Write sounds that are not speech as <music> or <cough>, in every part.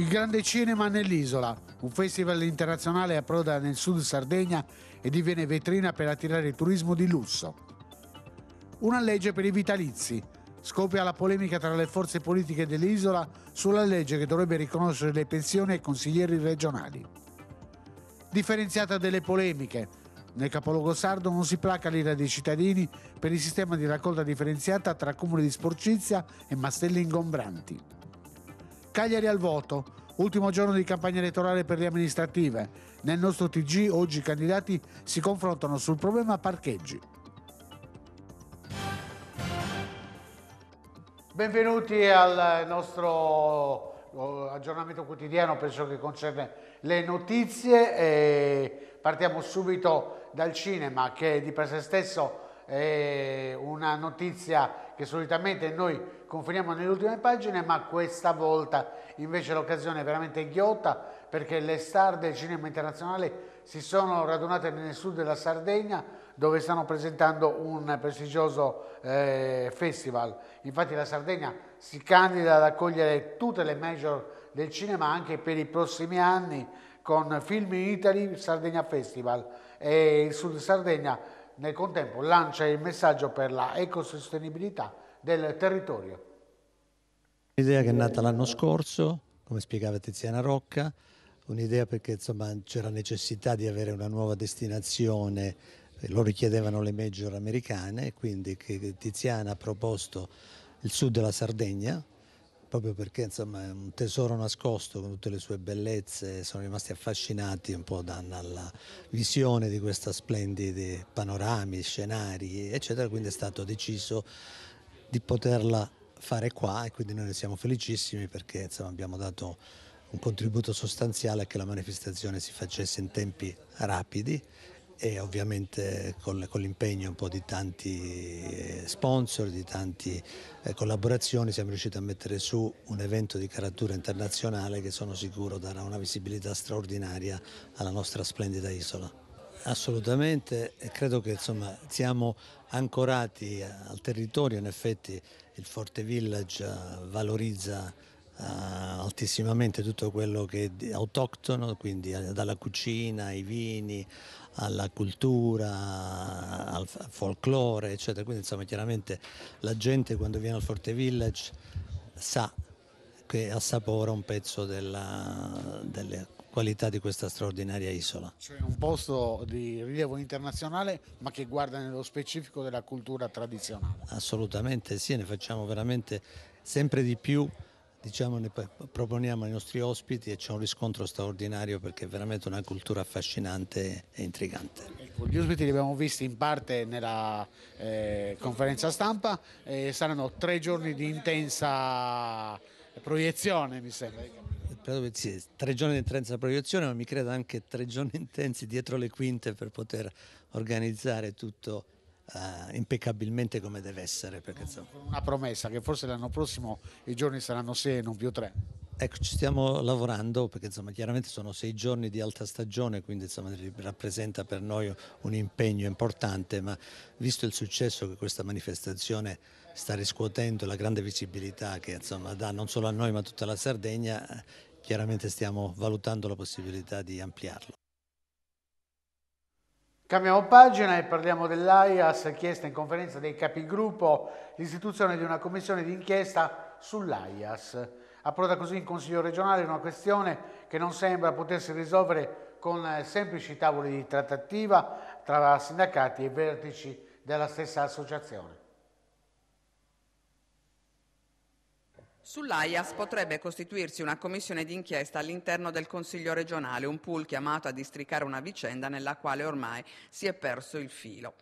Il grande cinema nell'isola, un festival internazionale approda nel sud Sardegna e diviene vetrina per attirare il turismo di lusso. Una legge per i vitalizi. Scoppia la polemica tra le forze politiche dell'isola sulla legge che dovrebbe riconoscere le pensioni ai consiglieri regionali. Differenziata delle polemiche. Nel capoluogo sardo non si placa l'ira dei cittadini per il sistema di raccolta differenziata tra comuni di sporcizia e mastelli ingombranti. Cagliari al voto, ultimo giorno di campagna elettorale per le amministrative. Nel nostro TG oggi i candidati si confrontano sul problema parcheggi. Benvenuti al nostro oh, aggiornamento quotidiano per ciò che concerne le notizie. E partiamo subito dal cinema che di per sé stesso è una notizia che solitamente noi Confiniamo nelle ultime pagine, ma questa volta invece l'occasione è veramente ghiotta perché le star del cinema internazionale si sono radunate nel sud della Sardegna dove stanno presentando un prestigioso eh, festival. Infatti la Sardegna si candida ad accogliere tutte le major del cinema anche per i prossimi anni con Film Italy Sardegna Festival e il Sud Sardegna nel contempo lancia il messaggio per la ecosostenibilità del territorio. Un'idea che è nata l'anno scorso, come spiegava Tiziana Rocca, un'idea perché insomma, c'era necessità di avere una nuova destinazione, eh, lo richiedevano le major americane, quindi Tiziana ha proposto il sud della Sardegna, proprio perché insomma, è un tesoro nascosto con tutte le sue bellezze, sono rimasti affascinati un po' dalla visione di questi splendidi panorami, scenari, eccetera, quindi è stato deciso di poterla fare qua e quindi noi ne siamo felicissimi perché insomma, abbiamo dato un contributo sostanziale a che la manifestazione si facesse in tempi rapidi e ovviamente con, l'impegno un po' di tanti eh, sponsor, di tante eh, collaborazioni siamo riusciti a mettere su un evento di carattura internazionale che sono sicuro darà una visibilità straordinaria alla nostra splendida isola. Assolutamente, credo che insomma, siamo ancorati al territorio, in effetti il Forte Village eh, valorizza uh, altissimamente tutto quello che è autoctono, quindi eh, dalla cucina ai vini, alla cultura, al folklore, eccetera. Quindi insomma chiaramente la gente quando viene al Forte Village sa che assapora un pezzo della, delle qualità di questa straordinaria isola. C'è un posto di rilievo internazionale ma che guarda nello specifico della cultura tradizionale. Assolutamente sì, ne facciamo veramente sempre di più, diciamo, ne proponiamo ai nostri ospiti e c'è un riscontro straordinario perché è veramente una cultura affascinante e intrigante. Ecco, gli ospiti li abbiamo visti in parte nella eh, conferenza stampa e saranno tre giorni di intensa proiezione mi sembra credo che sì, tre giorni di intensa proiezione, ma mi credo anche tre giorni <laughs> intensi dietro le quinte per poter organizzare tutto Uh, eh, impeccabilmente come deve essere. Perché, so. Una promessa che forse l'anno prossimo i giorni saranno sei e non più tre. Ecco, ci stiamo lavorando perché insomma, chiaramente sono sei giorni di alta stagione, quindi insomma, rappresenta per noi un impegno importante, ma visto il successo che questa manifestazione sta riscuotendo, la grande visibilità che insomma, dà non solo a noi ma a tutta la Sardegna, chiaramente stiamo valutando la possibilità di ampliarlo. Cambiamo pagina e parliamo dell'AIAS, chiesta in conferenza dei capigruppo l'istituzione di una commissione d'inchiesta sull'AIAS. Approda così in Consiglio regionale una questione che non sembra potersi risolvere con semplici tavoli di trattativa tra sindacati e vertici della stessa associazione. Sull'AIAS potrebbe costituirsi una commissione d'inchiesta all'interno del Consiglio regionale, un pool chiamato a districare una vicenda nella quale ormai si è perso il filo.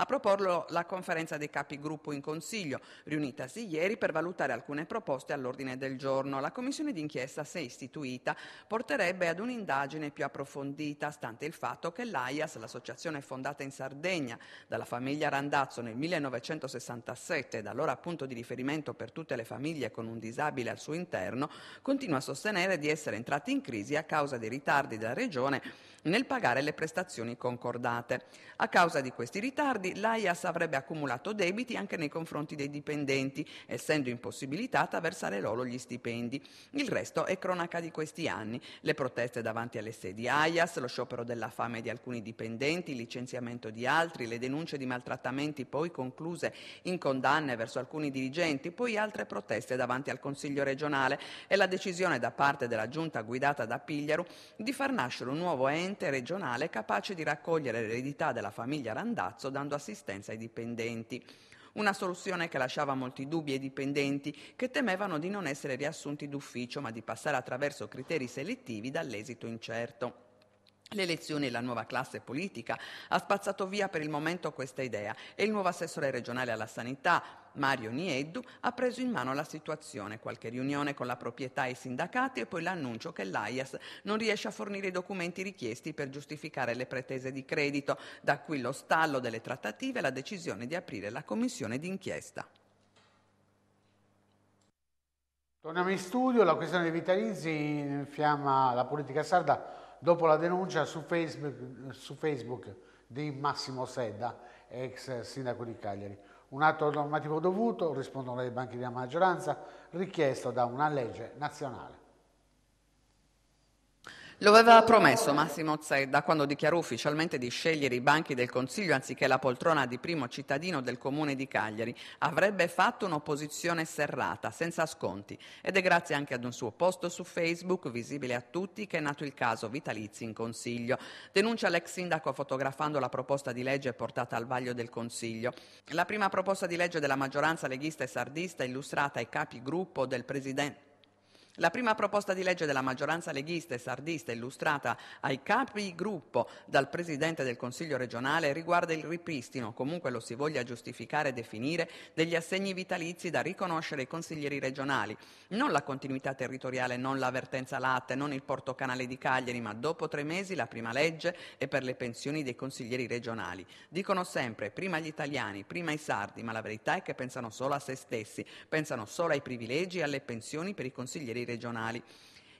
A proporlo la conferenza dei capigruppo in Consiglio, riunitasi ieri per valutare alcune proposte all'ordine del giorno. La commissione d'inchiesta, se istituita, porterebbe ad un'indagine più approfondita, stante il fatto che l'AIAS, l'associazione fondata in Sardegna dalla famiglia Randazzo nel 1967, da allora punto di riferimento per tutte le famiglie con un disabile al suo interno, continua a sostenere di essere entrati in crisi a causa dei ritardi della Regione nel pagare le prestazioni concordate. A causa di questi ritardi, l'AIAS avrebbe accumulato debiti anche nei confronti dei dipendenti, essendo impossibilitata a versare loro gli stipendi. Il resto è cronaca di questi anni. Le proteste davanti alle sedi AIAS, lo sciopero della fame di alcuni dipendenti, il licenziamento di altri, le denunce di maltrattamenti poi concluse in condanne verso alcuni dirigenti, poi altre proteste davanti al Consiglio regionale e la decisione da parte della giunta guidata da Pigliaru di far nascere un nuovo ente ente regionale capace di raccogliere l'eredità della famiglia Randazzo dando assistenza ai dipendenti. Una soluzione che lasciava molti dubbi ai dipendenti, che temevano di non essere riassunti d'ufficio, ma di passare attraverso criteri selettivi dall'esito incerto. Le elezioni e la nuova classe politica ha spazzato via per il momento questa idea e il nuovo assessore regionale alla sanità, Mario Nieddu, ha preso in mano la situazione, qualche riunione con la proprietà e i sindacati e poi l'annuncio che l'AIAS non riesce a fornire i documenti richiesti per giustificare le pretese di credito. Da qui lo stallo delle trattative e la decisione di aprire la commissione d'inchiesta. Torniamo in studio, la questione dei vitalizi infiamma la politica sarda dopo la denuncia su Facebook, su Facebook di Massimo Sedda, ex sindaco di Cagliari. Un atto normativo dovuto, rispondono le banche della maggioranza, richiesto da una legge nazionale. Lo aveva promesso Massimo Zedda quando dichiarò ufficialmente di scegliere i banchi del Consiglio anziché la poltrona di primo cittadino del comune di Cagliari. Avrebbe fatto un'opposizione serrata, senza sconti. Ed è grazie anche ad un suo post su Facebook, visibile a tutti, che è nato il caso Vitalizi in Consiglio. Denuncia l'ex sindaco fotografando la proposta di legge portata al vaglio del Consiglio. La prima proposta di legge della maggioranza leghista e sardista illustrata ai capi gruppo del presidente la prima proposta di legge della maggioranza leghista e sardista illustrata ai capi gruppo dal Presidente del Consiglio regionale riguarda il ripristino, comunque lo si voglia giustificare e definire, degli assegni vitalizi da riconoscere ai consiglieri regionali. Non la continuità territoriale, non l'avvertenza latte, non il porto canale di Cagliari, ma dopo tre mesi la prima legge e per le pensioni dei consiglieri regionali. Dicono sempre prima gli italiani, prima i sardi, ma la verità è che pensano solo a se stessi, pensano solo ai privilegi e alle pensioni per i consiglieri regionali regionali.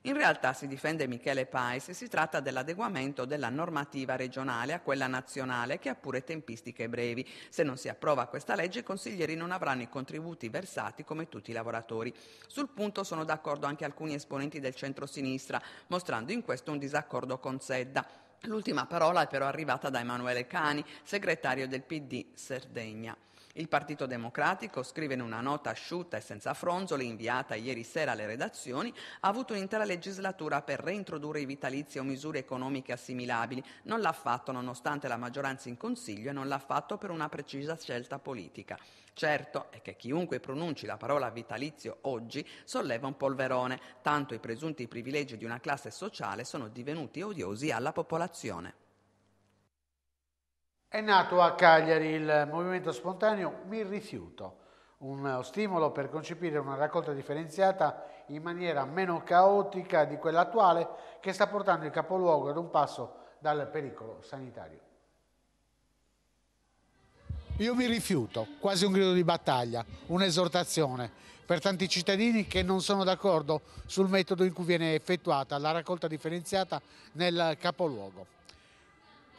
In realtà, si difende Michele Pais, si tratta dell'adeguamento della normativa regionale a quella nazionale che ha pure tempistiche brevi. Se non si approva questa legge i consiglieri non avranno i contributi versati come tutti i lavoratori. Sul punto sono d'accordo anche alcuni esponenti del centro-sinistra, mostrando in questo un disaccordo con Sedda. L'ultima parola è però arrivata da Emanuele Cani, segretario del PD Sardegna. Il Partito Democratico, scrive in una nota asciutta e senza fronzoli inviata ieri sera alle redazioni, ha avuto un'intera legislatura per reintrodurre i vitalizi o misure economiche assimilabili. Non l'ha fatto nonostante la maggioranza in Consiglio e non l'ha fatto per una precisa scelta politica. Certo è che chiunque pronunci la parola vitalizio oggi solleva un polverone, tanto i presunti privilegi di una classe sociale sono divenuti odiosi alla popolazione. È nato a Cagliari il movimento spontaneo Mi rifiuto, un stimolo per concepire una raccolta differenziata in maniera meno caotica di quella attuale che sta portando il capoluogo ad un passo dal pericolo sanitario. Io mi rifiuto, quasi un grido di battaglia, un'esortazione per tanti cittadini che non sono d'accordo sul metodo in cui viene effettuata la raccolta differenziata nel capoluogo.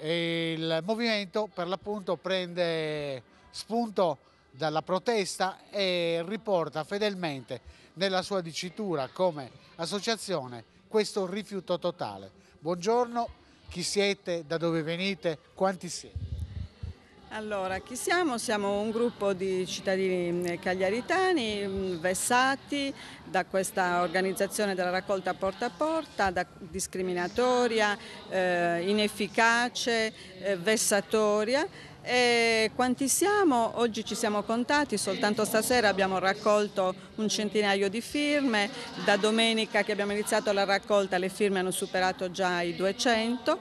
E il movimento per l'appunto prende spunto dalla protesta e riporta fedelmente nella sua dicitura come associazione questo rifiuto totale. Buongiorno, chi siete, da dove venite, quanti siete? Allora, chi siamo? Siamo un gruppo di cittadini mm, cagliaritani mm, vessati da questa organizzazione della raccolta porta a porta, discriminatoria, eh, inefficace, eh, vessatoria. E quanti siamo? Oggi ci siamo contati, soltanto stasera abbiamo raccolto un centinaio di firme, da domenica che abbiamo iniziato la raccolta le firme hanno superato già i 200,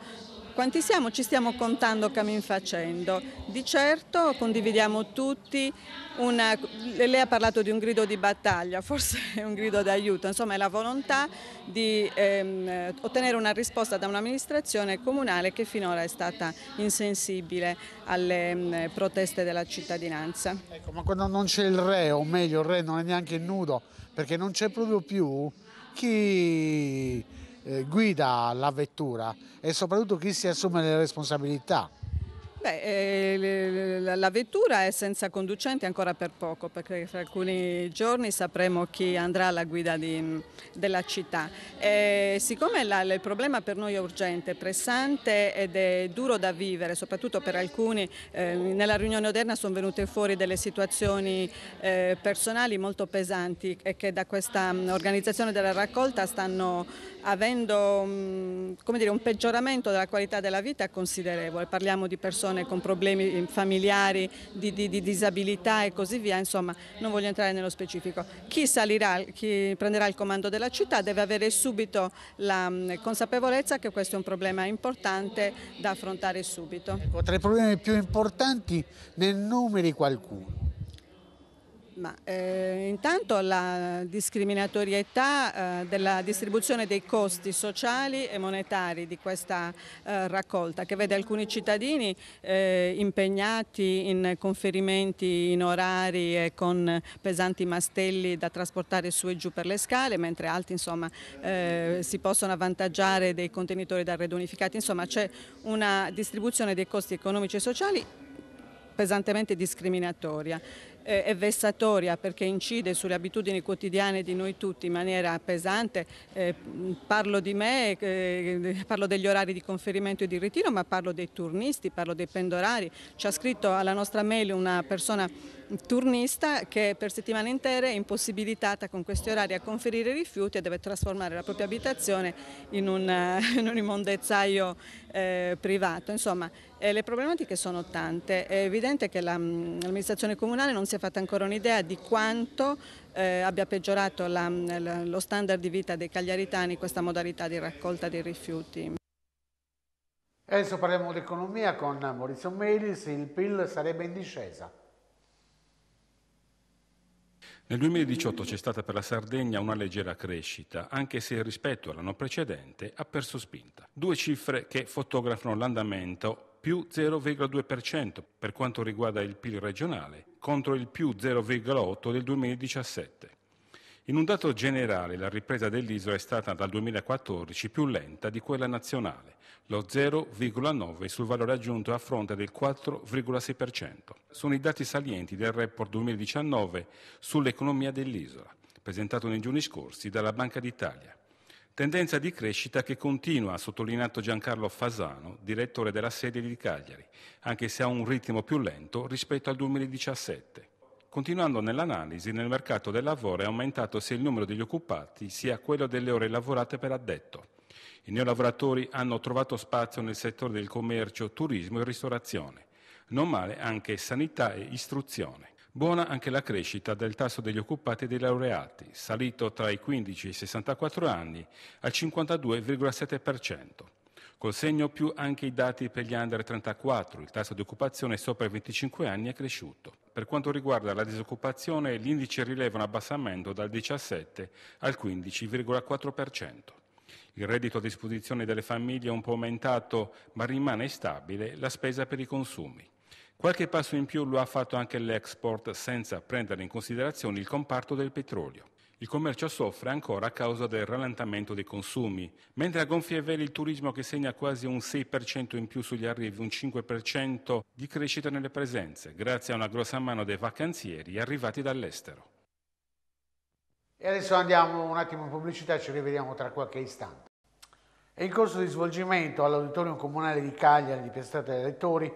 quanti siamo ci stiamo contando cammin facendo. Di certo condividiamo tutti, una, lei ha parlato di un grido di battaglia, forse è un grido d'aiuto, insomma è la volontà di ehm, ottenere una risposta da un'amministrazione comunale che finora è stata insensibile alle mh, ehm, proteste della cittadinanza. Ecco, ma quando non c'è il re, o meglio il re non è neanche nudo, perché non c'è proprio più chi eh, guida la vettura e soprattutto chi si assume le responsabilità. Beh, eh, la, vettura è senza conducente ancora per poco, perché tra alcuni giorni sapremo chi andrà alla guida di, della città. Eh, siccome la, il problema per noi è urgente, pressante ed è duro da vivere, soprattutto per alcuni, eh, nella riunione odierna sono venute fuori delle situazioni eh, personali molto pesanti e che da questa mm, organizzazione della raccolta stanno avendo mh, mm, dire, un peggioramento della qualità della vita considerevole. Parliamo di persone persone con problemi eh, familiari, di, di, di disabilità e così via, insomma non voglio entrare nello specifico. Chi, salirà, chi prenderà il comando della città deve avere subito la mm, consapevolezza che questo è un problema importante da affrontare subito. Ecco, tra i problemi più importanti ne numeri qualcuno ma, eh, intanto la discriminatorietà eh, della distribuzione dei costi sociali e monetari di questa eh, raccolta che vede alcuni cittadini eh, impegnati in conferimenti in orari e con pesanti mastelli da trasportare su e giù per le scale mentre altri insomma, eh, si possono avvantaggiare dei contenitori da redo unificati. Insomma c'è una distribuzione dei costi economici e sociali pesantemente discriminatoria eh, e vessatoria perché incide sulle abitudini quotidiane di noi tutti in maniera pesante. Eh, parlo di me, eh, eh, parlo degli orari di conferimento e di ritiro, ma parlo dei turnisti, parlo dei pendolari. Ci ha scritto alla nostra mail una persona turnista che per settimane intere è impossibilitata con questi orari a conferire rifiuti e deve trasformare la propria abitazione in un, <laughs> in un immondezzaio eh, privato. Insomma, eh, le problematiche sono tante. È evidente che mm, l'amministrazione la, comunale non si è fatta ancora un'idea di quanto eh, abbia peggiorato la, mm, la, lo standard di vita dei cagliaritani questa modalità di raccolta dei rifiuti. Adesso parliamo di economia con Maurizio Melis, il PIL sarebbe in discesa. Nel 2018 c'è stata per la Sardegna una leggera crescita, anche se rispetto all'anno precedente ha perso spinta. Due cifre che fotografano l'andamento più 0,2% per quanto riguarda il PIL regionale, contro il più 0,8% del 2017. In un dato generale la ripresa dell'isola è stata dal 2014 più lenta di quella nazionale lo 0,9 sul valore aggiunto a fronte del 4,6%. Sono i dati salienti del report 2019 sull'economia dell'isola, presentato nei giorni scorsi dalla Banca d'Italia. Tendenza di crescita che continua, ha sottolineato Giancarlo Fasano, direttore della sede di Cagliari, anche se a un ritmo più lento rispetto al 2017. Continuando nell'analisi, nel mercato del lavoro è aumentato sia il numero degli occupati sia quello delle ore lavorate per addetto. I neolavoratori hanno trovato spazio nel settore del commercio, turismo e ristorazione. Non male anche sanità e istruzione. Buona anche la crescita del tasso degli occupati e dei laureati, salito tra i 15 e i 64 anni al 52,7%. Col segno più anche i dati per gli under 34, il tasso di occupazione sopra i 25 anni è cresciuto. Per quanto riguarda la disoccupazione, l'indice rileva un abbassamento dal 17 al 15,4%. Il reddito a disposizione delle famiglie è un po' aumentato, ma rimane stabile la spesa per i consumi. Qualche passo in più lo ha fatto anche l'export senza prendere in considerazione il comparto del petrolio. Il commercio soffre ancora a causa del rallentamento dei consumi, mentre a gonfie vele il turismo che segna quasi un 6% in più sugli arrivi, un 5% di crescita nelle presenze, grazie a una grossa mano dei vacanzieri arrivati dall'estero. E adesso andiamo un attimo in pubblicità, ci rivediamo tra qualche istante. È in corso di svolgimento all'Auditorium Comunale di Cagliari di Piastrata dei Lettori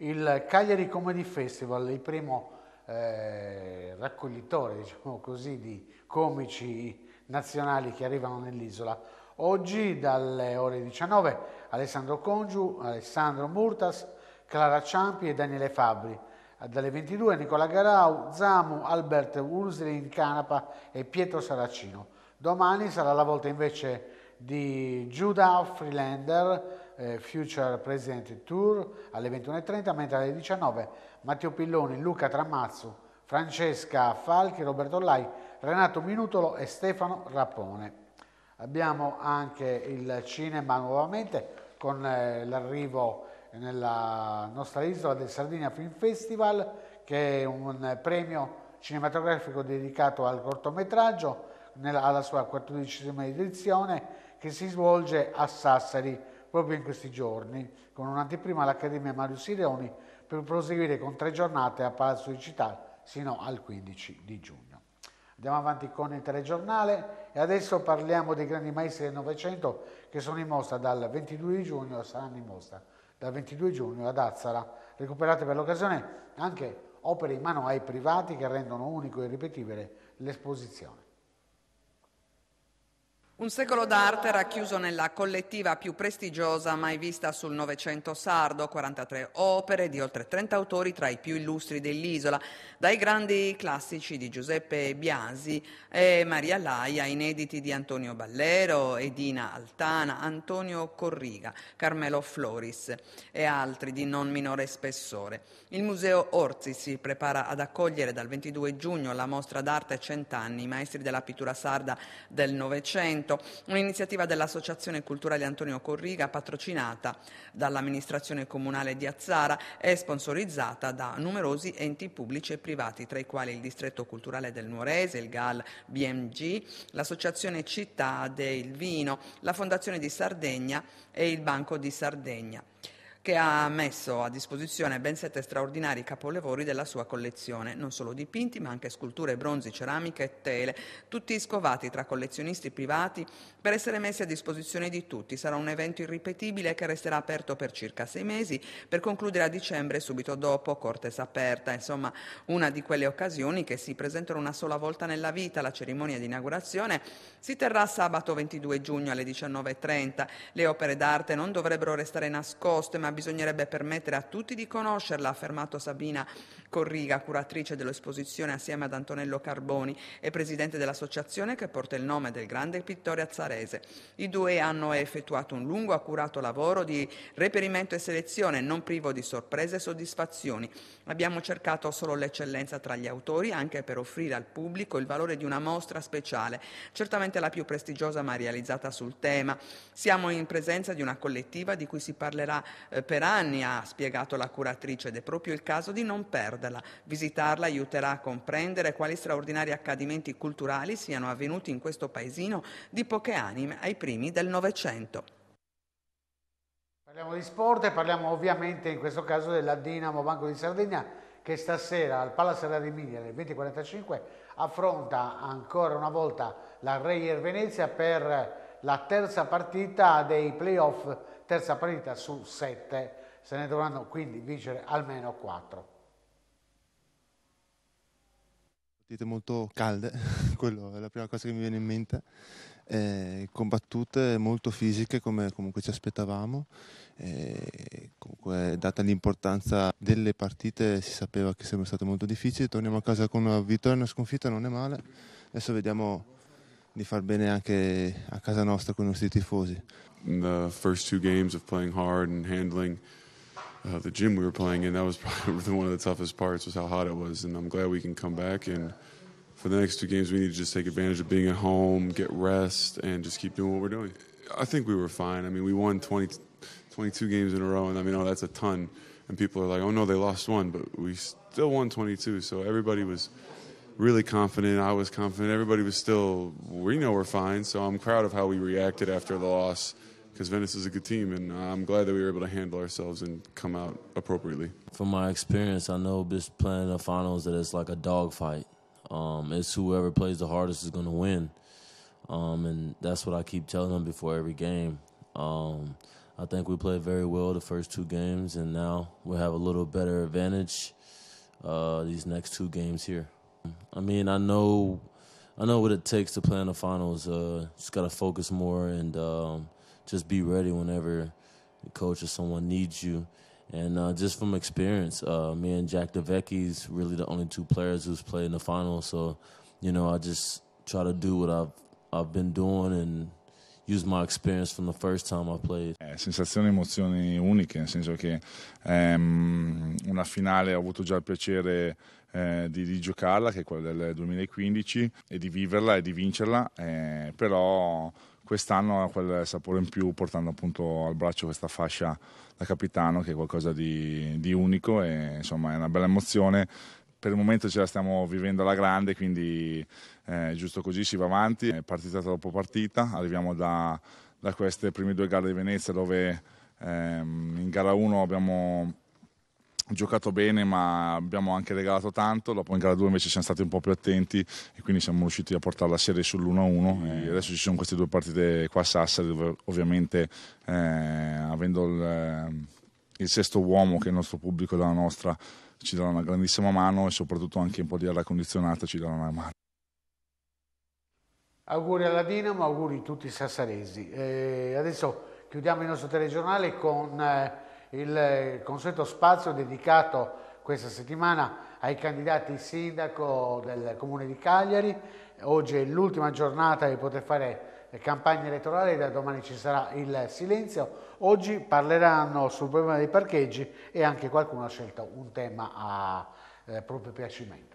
il Cagliari Comedy Festival, il primo eh, raccoglitore, diciamo così, di comici nazionali che arrivano nell'isola. Oggi dalle ore 19 Alessandro Congiu, Alessandro Murtas, Clara Ciampi e Daniele Fabri dalle 22 Nicola Garau, Zamu, Albert Urslin, Canapa e Pietro Saracino. Domani sarà la volta invece di Judah Freelander, eh, Future President Tour alle 21.30, mentre alle 19 Matteo Pilloni, Luca Tramazzu, Francesca Falchi, Roberto Lai, Renato Minutolo e Stefano Rappone. Abbiamo anche il cinema nuovamente con eh, l'arrivo nella nostra isola del Sardinia Film Festival, che è un premio cinematografico dedicato al cortometraggio, nella, alla sua quattordicesima edizione, che si svolge a Sassari proprio in questi giorni, con un'anteprima all'Accademia Mario Sileoni per proseguire con tre giornate a Palazzo di Città sino al 15 di giugno. Andiamo avanti con il telegiornale e adesso parliamo dei grandi maestri del Novecento che sono in mostra dal 22 di giugno e saranno in mostra dal 22 giugno ad Azzara. Recuperate per l'occasione anche opere in mano ai privati che rendono unico e ripetibile l'esposizione. Un secolo d'arte racchiuso nella collettiva più prestigiosa mai vista sul Novecento sardo, 43 opere di oltre 30 autori tra i più illustri dell'isola, dai grandi classici di Giuseppe Biasi e Maria Laia, inediti di Antonio Ballero, Edina Altana, Antonio Corriga, Carmelo Floris e altri di non minore spessore. Il Museo Orzi si prepara ad accogliere dal 22 giugno la mostra d'arte Cent'anni, i maestri della pittura sarda del Novecento Veneto, un'iniziativa dell'Associazione Culturale Antonio Corriga patrocinata dall'amministrazione comunale di Azzara e sponsorizzata da numerosi enti pubblici e privati, tra i quali il Distretto Culturale del Nuorese, il GAL BMG, l'Associazione Città del Vino, la Fondazione di Sardegna e il Banco di Sardegna che ha messo a disposizione ben sette straordinari capolavori della sua collezione, non solo dipinti, ma anche sculture, bronzi, ceramiche e tele, tutti scovati tra collezionisti privati per essere messi a disposizione di tutti. Sarà un evento irripetibile che resterà aperto per circa sei mesi, per concludere a dicembre subito dopo Cortes aperta, insomma una di quelle occasioni che si presentano una sola volta nella vita. La cerimonia di inaugurazione si terrà sabato 22 giugno alle 19.30. Le opere d'arte non dovrebbero restare nascoste, ma persona bisognerebbe permettere a tutti di conoscerla, ha affermato Sabina Corriga, curatrice dell'esposizione assieme ad Antonello Carboni e presidente dell'associazione che porta il nome del grande pittore azzarese. I due hanno effettuato un lungo accurato lavoro di reperimento e selezione non privo di sorprese e soddisfazioni. Abbiamo cercato solo l'eccellenza tra gli autori anche per offrire al pubblico il valore di una mostra speciale, certamente la più prestigiosa mai realizzata sul tema. Siamo in presenza di una collettiva di cui si parlerà eh, eh, per anni, ha spiegato la curatrice, ed è proprio il caso di non perderla. Visitarla aiuterà a comprendere quali straordinari accadimenti culturali siano avvenuti in questo paesino di poche anime ai primi del Novecento. Parliamo di sport e parliamo ovviamente in questo caso della Dinamo Banco di Sardegna che stasera al Palace della di Miglia alle 20.45 affronta ancora una volta la Reyer Venezia per la terza partita dei playoff terza partita su 7, se ne dovranno quindi vincere almeno 4. Partite molto calde, <laughs> quella è la prima cosa che mi viene in mente, eh, combattute molto fisiche come comunque ci aspettavamo, eh, comunque data l'importanza delle partite si sapeva che sarebbe state molto difficili torniamo a casa con una vittoria e una sconfitta, non è male, adesso vediamo di far bene anche a casa nostra con i nostri tifosi. in the first two games of playing hard and handling uh, the gym we were playing in. That was <laughs> probably one of the toughest parts was how hot it was, and I'm glad we can come back. And for the next two games, we need to just take advantage of being at home, get rest, and just keep doing what we're doing. I think we were fine. I mean, we won 20, 22 games in a row, and I mean, oh, that's a ton. And people are like, oh no, they lost one, but we still won 22. So everybody was really confident. I was confident. Everybody was still, we know we're fine. So I'm proud of how we reacted after the loss because Venice is a good team, and uh, I'm glad that we were able to handle ourselves and come out appropriately. From my experience, I know just playing the finals that it's like a dogfight. Um, it's whoever plays the hardest is going to win, um, and that's what I keep telling them before every game. Um, I think we played very well the first two games, and now we have a little better advantage uh, these next two games here. I mean, I know, I know what it takes to play in the finals. Uh, just got to focus more and. Um, just be ready whenever the coach or someone needs you. And uh, just from experience, uh, me and Jack is really the only two players who's played in the final. So, you know, I just try to do what I've I've been doing and use my experience from the first time I played. Eh, sensazioni e emozioni uniche, nel senso che ehm, una finale ho avuto già il piacere eh, di, di, giocarla, che è quella del 2015, e di viverla e di vincerla, eh, però quest'anno ha quel sapore in più portando appunto al braccio questa fascia da capitano che è qualcosa di, di unico e insomma è una bella emozione per il momento ce la stiamo vivendo alla grande, quindi eh, giusto così si va avanti, partita dopo partita, arriviamo da, da, queste prime due gare di Venezia dove ehm, in gara 1 abbiamo giocato bene ma abbiamo anche regalato tanto, dopo in gara 2 invece siamo stati un po' più attenti e quindi siamo riusciti a portare la serie sull'1-1 mm. eh, adesso ci sono queste due partite qua a Sassari dove ovviamente eh, avendo il, eh, il, sesto uomo che è il nostro pubblico e nostra ci darà una grandissima mano e soprattutto anche un po' di aria condizionata ci darà una mano. Auguri alla Dinamo, auguri a tutti i sassaresi. Eh, adesso chiudiamo il nostro telegiornale con... Eh eh, il consueto spazio dedicato questa settimana ai candidati sindaco del comune di Cagliari. Oggi è l'ultima giornata di poter fare eh, campagna elettorale, da domani ci sarà il silenzio. Oggi parleranno sul problema dei parcheggi e anche qualcuno ha scelto un tema a eh, proprio piacimento.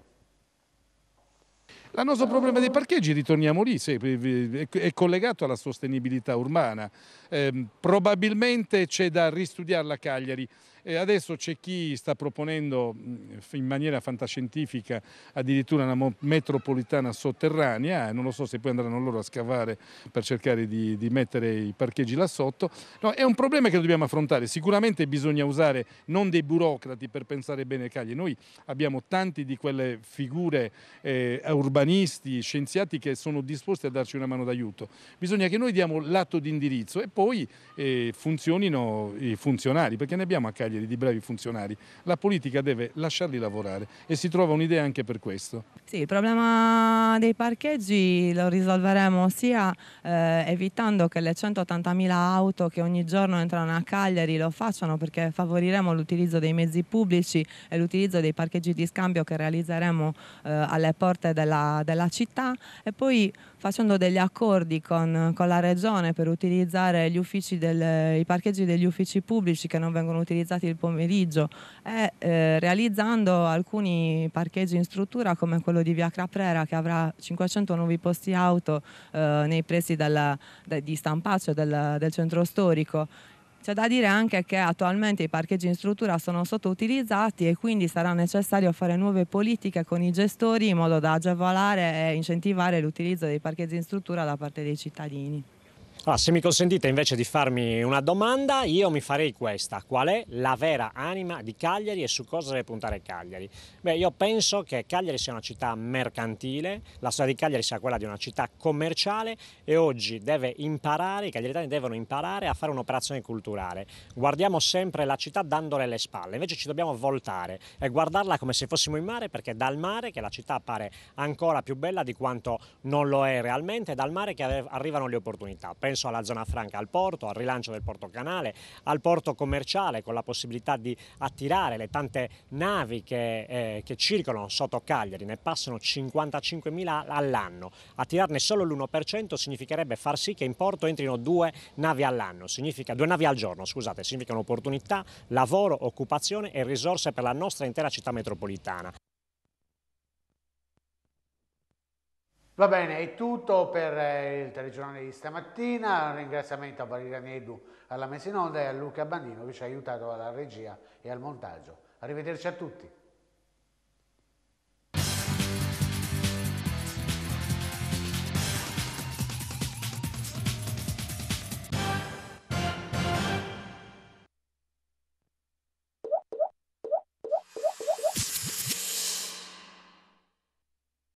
Il nostro problema dei parcheggi, ritorniamo lì, è collegato alla sostenibilità urbana. Eh, probabilmente c'è da ristudiarla a Cagliari. E adesso c'è chi sta proponendo in maniera fantascientifica addirittura una metropolitana sotterranea, non lo so se poi andranno loro a scavare per cercare di, di mettere i parcheggi là sotto. No, è un problema che dobbiamo affrontare, sicuramente bisogna usare non dei burocrati per pensare bene Cagli, noi abbiamo tanti di quelle figure eh, urbanisti, scienziati che sono disposti a darci una mano d'aiuto, bisogna che noi diamo l'atto di indirizzo e poi eh, funzionino i funzionari, perché ne abbiamo a Cagli togliere di bravi funzionari, la politica deve lasciarli lavorare e si trova un'idea anche per questo. Sì, il problema dei parcheggi lo risolveremo sia eh, evitando che le 180.000 auto che ogni giorno entrano a Cagliari lo facciano perché favoriremo l'utilizzo dei mezzi pubblici e l'utilizzo dei parcheggi di scambio che realizzeremo eh, alle porte della, della, città e poi facendo degli accordi con, con la regione per utilizzare del, i parcheggi degli uffici pubblici che non vengono utilizzati passati il pomeriggio e eh, realizzando alcuni parcheggi in struttura come quello di Via Caprera che avrà 500 nuovi posti auto eh, nei pressi della, de, di Stampaccio del, del centro storico c'è da dire anche che attualmente i parcheggi in struttura sono sottoutilizzati e quindi sarà necessario fare nuove politiche con i gestori in modo da agevolare e incentivare l'utilizzo dei parcheggi in struttura da parte dei cittadini. Allora, ah, se mi consentite invece di farmi una domanda, io mi farei questa. Qual è la vera anima di Cagliari e su cosa deve puntare Cagliari? Beh, io penso che Cagliari sia una città mercantile, la storia di Cagliari sia quella di una città commerciale e oggi deve imparare, i cagliaritani devono imparare a fare un'operazione culturale. Guardiamo sempre la città dandole le spalle, invece ci dobbiamo voltare e guardarla come se fossimo in mare perché è dal mare che la città appare ancora più bella di quanto non lo è realmente, è dal mare che arrivano le opportunità. Penso penso alla zona franca, al porto, al rilancio del porto canale, al porto commerciale con la possibilità di attirare le tante navi che, eh, che circolano sotto Cagliari, ne passano 55.000 all'anno, attirarne solo l'1% significherebbe far sì che in porto entrino due navi all'anno, due navi al giorno, scusate, significa un'opportunità, lavoro, occupazione e risorse per la nostra intera città metropolitana. Va bene, è tutto per eh, il telegiornale di stamattina. Un ringraziamento a Valeria Nedu alla messa in onda e a Luca Bandino che ci ha aiutato alla regia e al montaggio. Arrivederci a tutti.